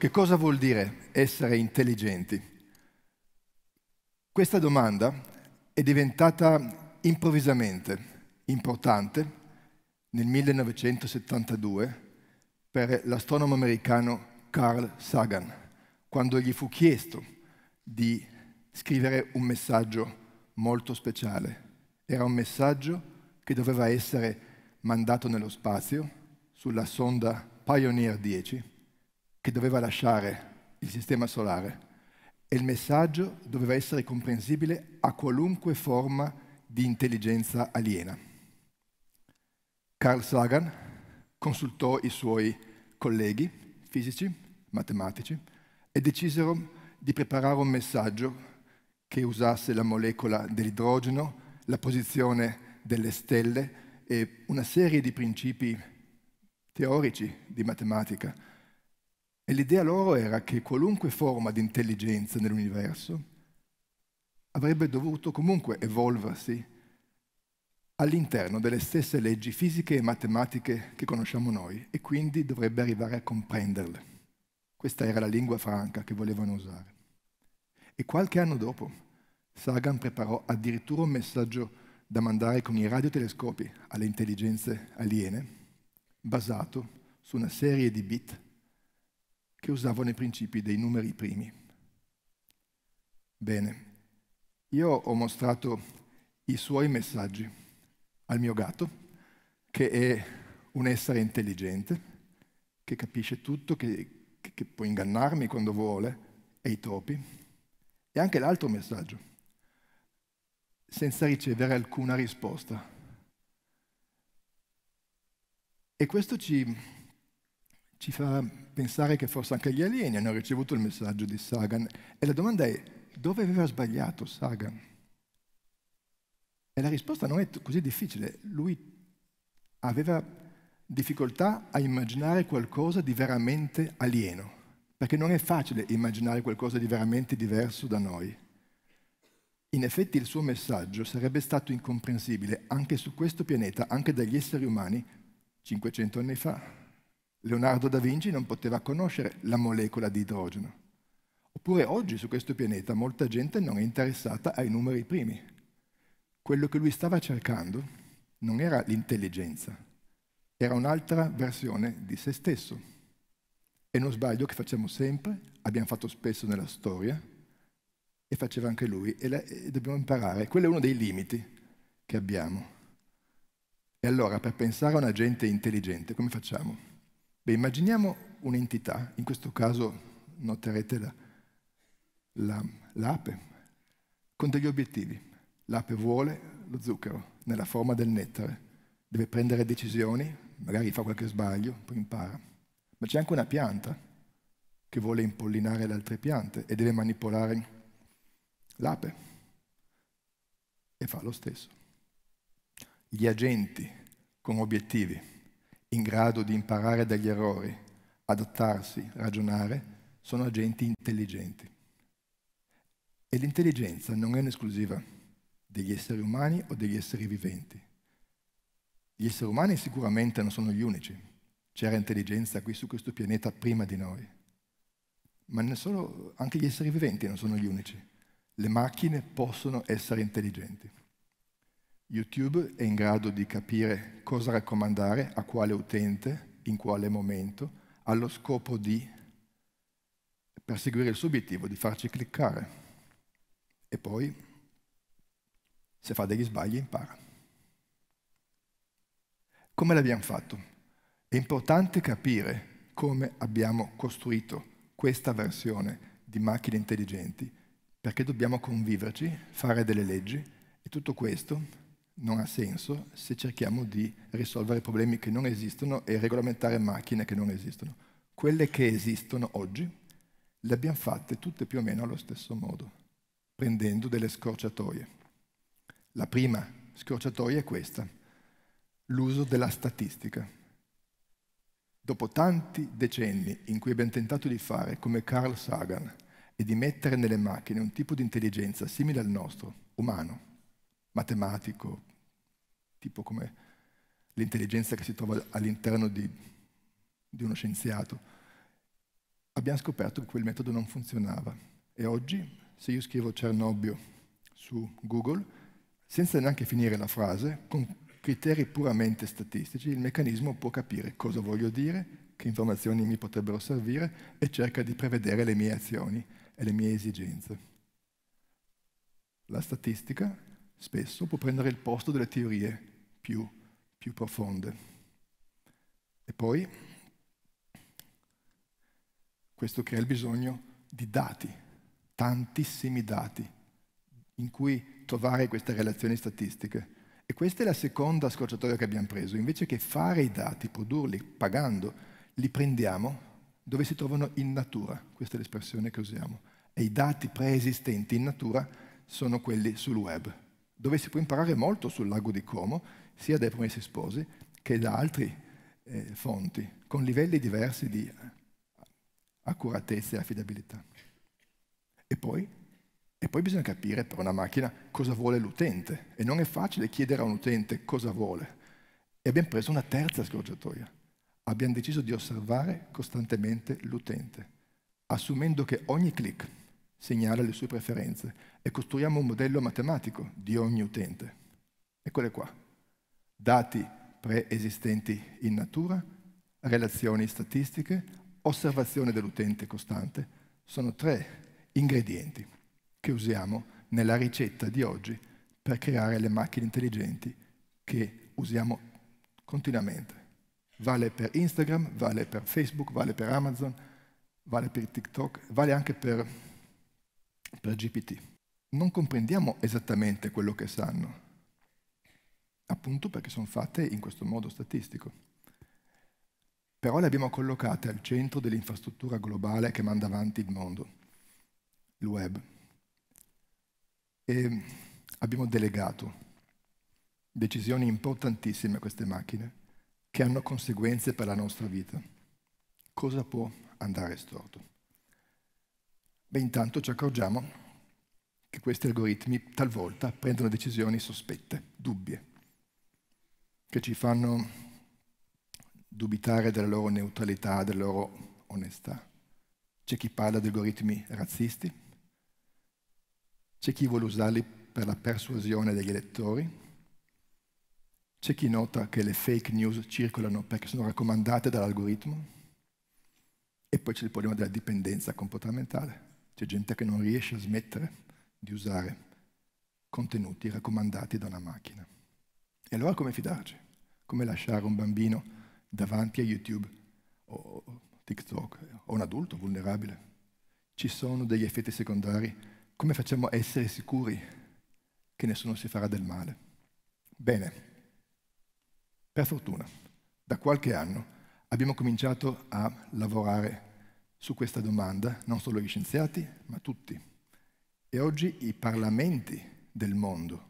Che cosa vuol dire essere intelligenti? Questa domanda è diventata improvvisamente importante nel 1972 per l'astronomo americano Carl Sagan, quando gli fu chiesto di scrivere un messaggio molto speciale. Era un messaggio che doveva essere mandato nello spazio sulla sonda Pioneer 10 che doveva lasciare il sistema solare e il messaggio doveva essere comprensibile a qualunque forma di intelligenza aliena. Carl Sagan consultò i suoi colleghi fisici, matematici e decisero di preparare un messaggio che usasse la molecola dell'idrogeno, la posizione delle stelle e una serie di principi teorici di matematica e l'idea loro era che qualunque forma di intelligenza nell'universo avrebbe dovuto comunque evolversi all'interno delle stesse leggi fisiche e matematiche che conosciamo noi e quindi dovrebbe arrivare a comprenderle. Questa era la lingua franca che volevano usare. E qualche anno dopo Sagan preparò addirittura un messaggio da mandare con i radiotelescopi alle intelligenze aliene basato su una serie di bit che usavano i principi dei numeri primi. Bene, io ho mostrato i suoi messaggi al mio gatto, che è un essere intelligente, che capisce tutto, che, che può ingannarmi quando vuole, e i topi. E anche l'altro messaggio, senza ricevere alcuna risposta. E questo ci, ci fa pensare che forse anche gli alieni hanno ricevuto il messaggio di Sagan. E la domanda è, dove aveva sbagliato Sagan? E la risposta non è così difficile. Lui aveva difficoltà a immaginare qualcosa di veramente alieno, perché non è facile immaginare qualcosa di veramente diverso da noi. In effetti il suo messaggio sarebbe stato incomprensibile anche su questo pianeta, anche dagli esseri umani, 500 anni fa. Leonardo da Vinci non poteva conoscere la molecola di idrogeno. Oppure oggi su questo pianeta molta gente non è interessata ai numeri primi. Quello che lui stava cercando non era l'intelligenza, era un'altra versione di se stesso. È uno sbaglio che facciamo sempre, abbiamo fatto spesso nella storia, e faceva anche lui, e, la, e dobbiamo imparare. Quello è uno dei limiti che abbiamo. E allora, per pensare a una gente intelligente, come facciamo? Beh, immaginiamo un'entità, in questo caso noterete la, la, l'ape, con degli obiettivi. L'ape vuole lo zucchero nella forma del nettare, deve prendere decisioni, magari fa qualche sbaglio, poi impara. Ma c'è anche una pianta che vuole impollinare le altre piante e deve manipolare l'ape e fa lo stesso. Gli agenti con obiettivi in grado di imparare dagli errori, adattarsi, ragionare, sono agenti intelligenti. E l'intelligenza non è un'esclusiva degli esseri umani o degli esseri viventi. Gli esseri umani sicuramente non sono gli unici. C'era intelligenza qui su questo pianeta prima di noi. Ma solo, anche gli esseri viventi non sono gli unici. Le macchine possono essere intelligenti. YouTube è in grado di capire cosa raccomandare a quale utente, in quale momento, allo scopo di perseguire il suo obiettivo, di farci cliccare. E poi, se fa degli sbagli, impara. Come l'abbiamo fatto? È importante capire come abbiamo costruito questa versione di macchine intelligenti, perché dobbiamo conviverci, fare delle leggi e tutto questo non ha senso se cerchiamo di risolvere problemi che non esistono e regolamentare macchine che non esistono. Quelle che esistono oggi le abbiamo fatte tutte più o meno allo stesso modo, prendendo delle scorciatoie. La prima scorciatoia è questa, l'uso della statistica. Dopo tanti decenni in cui abbiamo tentato di fare come Carl Sagan e di mettere nelle macchine un tipo di intelligenza simile al nostro, umano, matematico, tipo come l'intelligenza che si trova all'interno di, di uno scienziato. Abbiamo scoperto che quel metodo non funzionava e oggi se io scrivo Cernobbio su Google, senza neanche finire la frase, con criteri puramente statistici, il meccanismo può capire cosa voglio dire, che informazioni mi potrebbero servire e cerca di prevedere le mie azioni e le mie esigenze. La statistica spesso può prendere il posto delle teorie più, più profonde. E poi questo crea il bisogno di dati, tantissimi dati, in cui trovare queste relazioni statistiche. E questa è la seconda scorciatoia che abbiamo preso. Invece che fare i dati, produrli pagando, li prendiamo dove si trovano in natura, questa è l'espressione che usiamo. E i dati preesistenti in natura sono quelli sul web dove si può imparare molto sul lago di Como, sia dai Promessi Sposi che da altre eh, fonti, con livelli diversi di eh, accuratezza e affidabilità. E poi, e poi bisogna capire per una macchina cosa vuole l'utente, e non è facile chiedere a un utente cosa vuole. E abbiamo preso una terza scorciatoia. Abbiamo deciso di osservare costantemente l'utente, assumendo che ogni click segnala le sue preferenze e costruiamo un modello matematico di ogni utente. Eccole qua. Dati preesistenti in natura, relazioni statistiche, osservazione dell'utente costante, sono tre ingredienti che usiamo nella ricetta di oggi per creare le macchine intelligenti che usiamo continuamente. Vale per Instagram, vale per Facebook, vale per Amazon, vale per TikTok, vale anche per per GPT. Non comprendiamo esattamente quello che sanno, appunto perché sono fatte in questo modo statistico. Però le abbiamo collocate al centro dell'infrastruttura globale che manda avanti il mondo, il web. E abbiamo delegato decisioni importantissime a queste macchine che hanno conseguenze per la nostra vita. Cosa può andare storto? Beh, intanto ci accorgiamo che questi algoritmi talvolta prendono decisioni sospette, dubbie, che ci fanno dubitare della loro neutralità, della loro onestà. C'è chi parla di algoritmi razzisti, c'è chi vuole usarli per la persuasione degli elettori, c'è chi nota che le fake news circolano perché sono raccomandate dall'algoritmo, e poi c'è il problema della dipendenza comportamentale c'è gente che non riesce a smettere di usare contenuti raccomandati da una macchina. E allora come fidarci? Come lasciare un bambino davanti a YouTube o TikTok o un adulto vulnerabile? Ci sono degli effetti secondari. Come facciamo a essere sicuri che nessuno si farà del male? Bene, per fortuna, da qualche anno abbiamo cominciato a lavorare su questa domanda, non solo gli scienziati, ma tutti. E oggi i parlamenti del mondo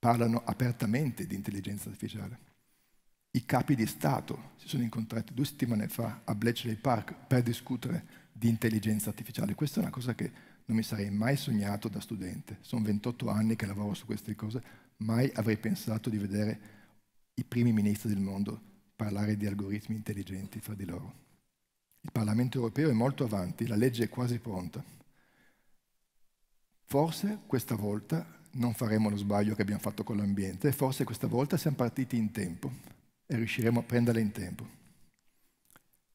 parlano apertamente di intelligenza artificiale. I capi di Stato si sono incontrati due settimane fa a Bletchley Park per discutere di intelligenza artificiale. Questa è una cosa che non mi sarei mai sognato da studente. Sono 28 anni che lavoro su queste cose, mai avrei pensato di vedere i primi ministri del mondo parlare di algoritmi intelligenti fra di loro. Il Parlamento europeo è molto avanti, la legge è quasi pronta. Forse questa volta non faremo lo sbaglio che abbiamo fatto con l'ambiente, forse questa volta siamo partiti in tempo e riusciremo a prenderla in tempo.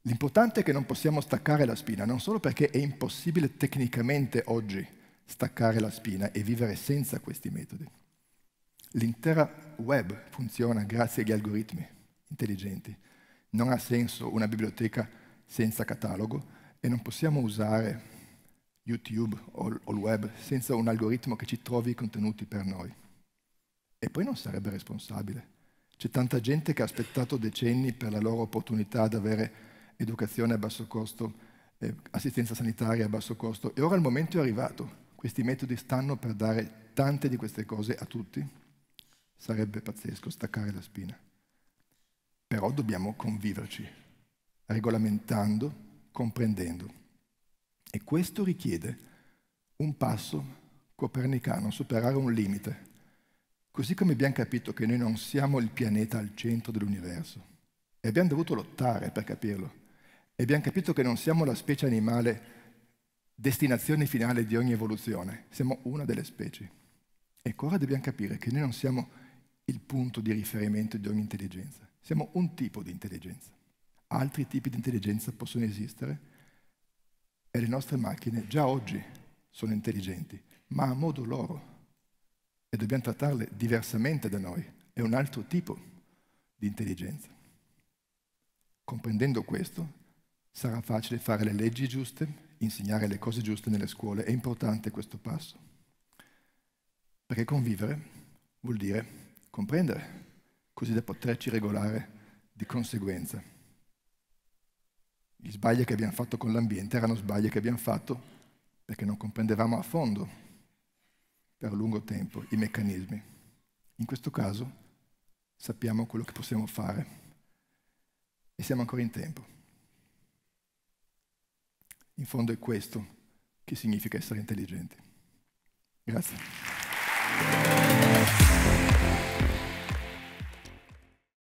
L'importante è che non possiamo staccare la spina, non solo perché è impossibile tecnicamente oggi staccare la spina e vivere senza questi metodi. L'intera web funziona grazie agli algoritmi intelligenti. Non ha senso una biblioteca senza catalogo e non possiamo usare YouTube o, il web senza un algoritmo che ci trovi i contenuti per noi. E poi non sarebbe responsabile. C'è tanta gente che ha aspettato decenni per la loro opportunità di avere educazione a basso costo, eh, assistenza sanitaria a basso costo e ora il momento è arrivato. Questi metodi stanno per dare tante di queste cose a tutti. Sarebbe pazzesco staccare la spina. Però dobbiamo conviverci regolamentando, comprendendo. E questo richiede un passo copernicano, superare un limite. Così come abbiamo capito che noi non siamo il pianeta al centro dell'universo, e abbiamo dovuto lottare per capirlo, e abbiamo capito che non siamo la specie animale destinazione finale di ogni evoluzione, siamo una delle specie. E ora dobbiamo capire che noi non siamo il punto di riferimento di ogni intelligenza, siamo un tipo di intelligenza altri tipi di intelligenza possono esistere e le nostre macchine già oggi sono intelligenti, ma a modo loro e dobbiamo trattarle diversamente da noi, è un altro tipo di intelligenza. Comprendendo questo sarà facile fare le leggi giuste, insegnare le cose giuste nelle scuole, è importante questo passo, perché convivere vuol dire comprendere, così da poterci regolare di conseguenza. Gli sbagli che abbiamo fatto con l'ambiente erano sbagli che abbiamo fatto perché non comprendevamo a fondo per lungo tempo i meccanismi. In questo caso sappiamo quello che possiamo fare e siamo ancora in tempo. In fondo è questo che significa essere intelligenti. Grazie.